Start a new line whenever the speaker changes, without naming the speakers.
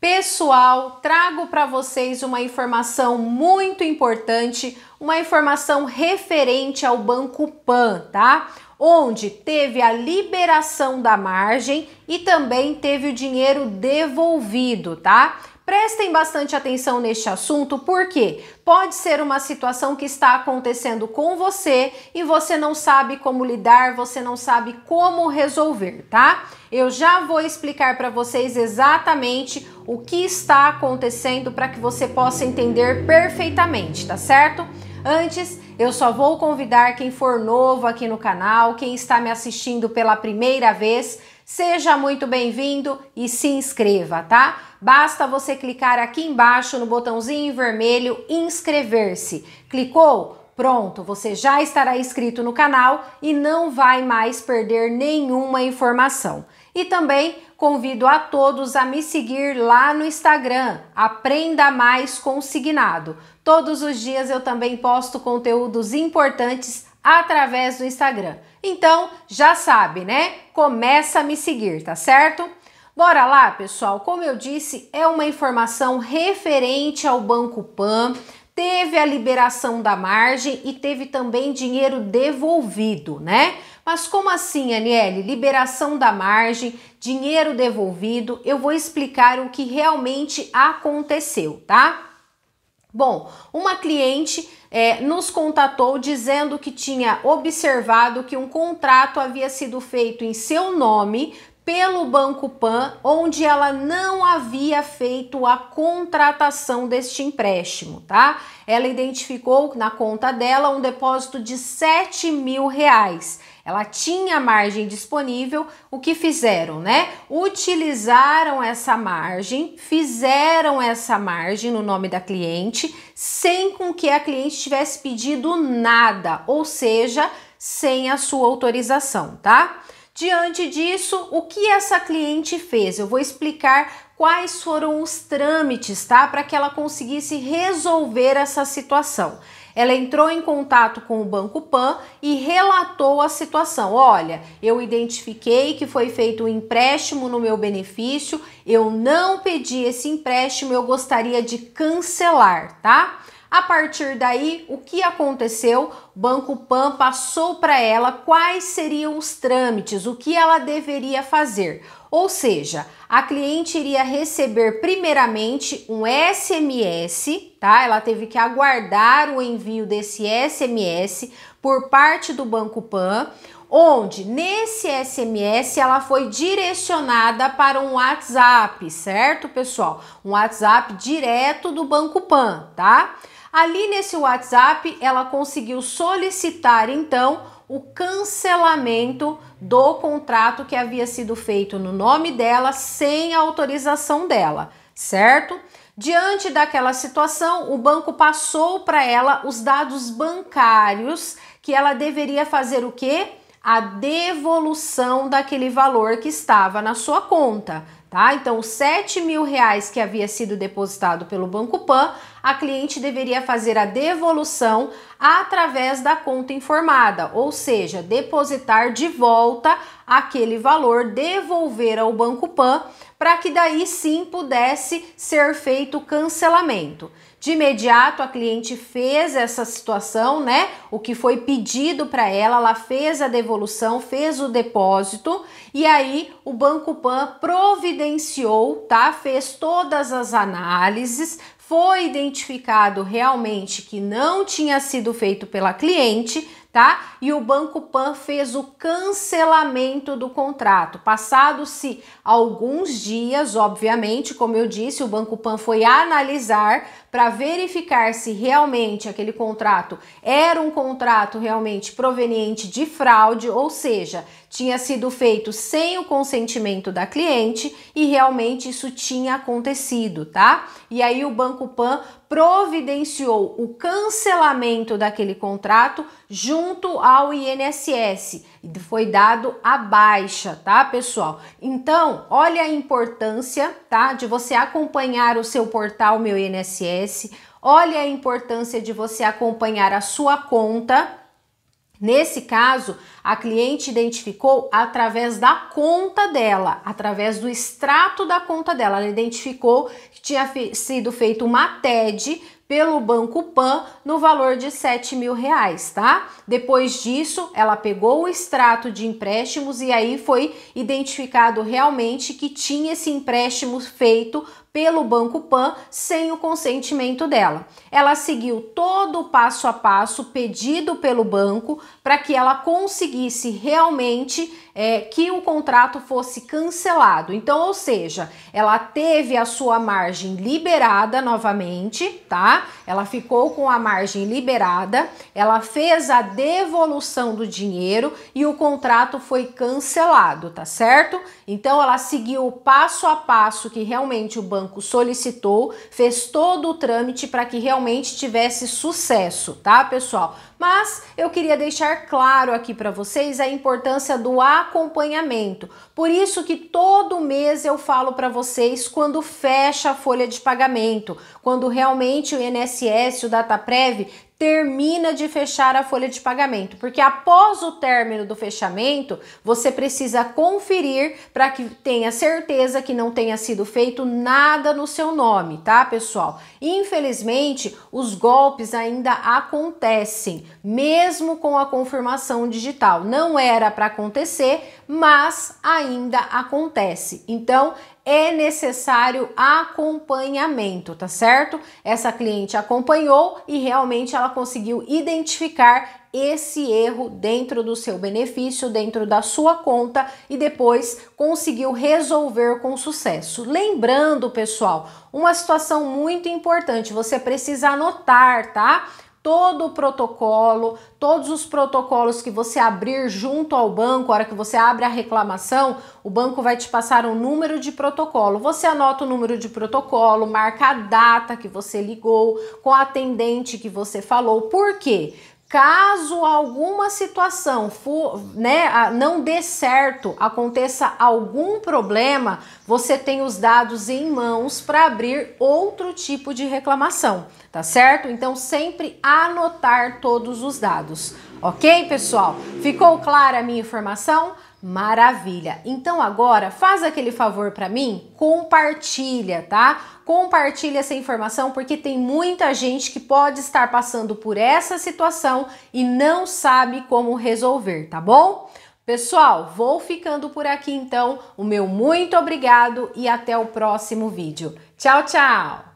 Pessoal, trago para vocês uma informação muito importante, uma informação referente ao Banco Pan, tá? Onde teve a liberação da margem e também teve o dinheiro devolvido, tá? Prestem bastante atenção neste assunto, porque pode ser uma situação que está acontecendo com você e você não sabe como lidar, você não sabe como resolver, tá? Eu já vou explicar para vocês exatamente o que está acontecendo para que você possa entender perfeitamente, tá certo? Antes, eu só vou convidar quem for novo aqui no canal, quem está me assistindo pela primeira vez, Seja muito bem-vindo e se inscreva, tá? Basta você clicar aqui embaixo no botãozinho vermelho inscrever-se. Clicou? Pronto, você já estará inscrito no canal e não vai mais perder nenhuma informação. E também convido a todos a me seguir lá no Instagram, Aprenda Mais Consignado. Todos os dias eu também posto conteúdos importantes através do Instagram. Então, já sabe, né? Começa a me seguir, tá certo? Bora lá, pessoal. Como eu disse, é uma informação referente ao Banco Pan. Teve a liberação da margem e teve também dinheiro devolvido, né? Mas como assim, Aniele? Liberação da margem, dinheiro devolvido. Eu vou explicar o que realmente aconteceu, tá? Bom, uma cliente é, nos contatou dizendo que tinha observado que um contrato havia sido feito em seu nome pelo Banco Pan, onde ela não havia feito a contratação deste empréstimo, tá? Ela identificou na conta dela um depósito de 7 mil reais ela tinha margem disponível, o que fizeram, né? Utilizaram essa margem, fizeram essa margem no nome da cliente, sem com que a cliente tivesse pedido nada, ou seja, sem a sua autorização, tá? Diante disso, o que essa cliente fez? Eu vou explicar quais foram os trâmites, tá? Para que ela conseguisse resolver essa situação. Ela entrou em contato com o Banco Pan e relatou a situação. Olha, eu identifiquei que foi feito um empréstimo no meu benefício, eu não pedi esse empréstimo, eu gostaria de cancelar, tá? A partir daí, o que aconteceu? O Banco Pan passou para ela quais seriam os trâmites, o que ela deveria fazer. Ou seja, a cliente iria receber primeiramente um SMS, tá? Ela teve que aguardar o envio desse SMS por parte do Banco Pan, onde nesse SMS ela foi direcionada para um WhatsApp, certo, pessoal? Um WhatsApp direto do Banco Pan, tá? Ali nesse WhatsApp, ela conseguiu solicitar então o cancelamento do contrato que havia sido feito no nome dela sem a autorização dela, certo? Diante daquela situação, o banco passou para ela os dados bancários que ela deveria fazer o quê? A devolução daquele valor que estava na sua conta. Tá? Então, os 7 mil reais que havia sido depositado pelo Banco Pan, a cliente deveria fazer a devolução através da conta informada, ou seja, depositar de volta aquele valor, devolver ao Banco Pan, para que daí sim pudesse ser feito o cancelamento. De imediato, a cliente fez essa situação, né? O que foi pedido para ela, ela fez a devolução, fez o depósito e aí o Banco Pan providenciou evidenciou, tá? Fez todas as análises, foi identificado realmente que não tinha sido feito pela cliente, tá? E o Banco Pan fez o cancelamento do contrato. Passados-se alguns dias, obviamente, como eu disse, o Banco Pan foi analisar para verificar se realmente aquele contrato era um contrato realmente proveniente de fraude, ou seja, tinha sido feito sem o consentimento da cliente e realmente isso tinha acontecido, tá? E aí o Banco Pan providenciou o cancelamento daquele contrato junto ao INSS. Foi dado a baixa, tá, pessoal? Então, olha a importância, tá, de você acompanhar o seu portal Meu INSS acontece. Olha a importância de você acompanhar a sua conta. Nesse caso, a cliente identificou através da conta dela, através do extrato da conta dela. Ela identificou que tinha sido feito uma TED pelo Banco Pan no valor de 7 mil reais, tá? Depois disso, ela pegou o extrato de empréstimos e aí foi identificado realmente que tinha esse empréstimo feito pelo Banco Pan sem o consentimento dela. Ela seguiu todo o passo a passo pedido pelo banco para que ela conseguisse realmente é, que o contrato fosse cancelado. Então, ou seja, ela teve a sua margem liberada novamente, tá? Ela ficou com a margem liberada, ela fez a devolução do dinheiro e o contrato foi cancelado, tá certo? Então ela seguiu o passo a passo que realmente o banco solicitou, fez todo o trâmite para que realmente tivesse sucesso, tá, pessoal? Mas eu queria deixar claro aqui para vocês a importância do acompanhamento. Por isso que todo mês eu falo para vocês quando fecha a folha de pagamento, quando realmente o INSS, o DataPrev termina de fechar a folha de pagamento, porque após o término do fechamento, você precisa conferir para que tenha certeza que não tenha sido feito nada no seu nome, tá, pessoal? Infelizmente, os golpes ainda acontecem, mesmo com a confirmação digital. Não era para acontecer, mas ainda acontece. Então, é necessário acompanhamento, tá certo? Essa cliente acompanhou e realmente ela conseguiu identificar esse erro dentro do seu benefício, dentro da sua conta e depois conseguiu resolver com sucesso. Lembrando, pessoal, uma situação muito importante, você precisa anotar, tá? todo o protocolo, todos os protocolos que você abrir junto ao banco, a hora que você abre a reclamação, o banco vai te passar um número de protocolo. Você anota o número de protocolo, marca a data que você ligou, com a atendente que você falou. Por quê? caso alguma situação for, né, não dê certo, aconteça algum problema, você tem os dados em mãos para abrir outro tipo de reclamação, tá certo? Então sempre anotar todos os dados. OK, pessoal? Ficou clara a minha informação? Maravilha. Então agora faz aquele favor para mim, compartilha, tá? Compartilha essa informação porque tem muita gente que pode estar passando por essa situação e não sabe como resolver, tá bom? Pessoal, vou ficando por aqui então. O meu muito obrigado e até o próximo vídeo. Tchau, tchau.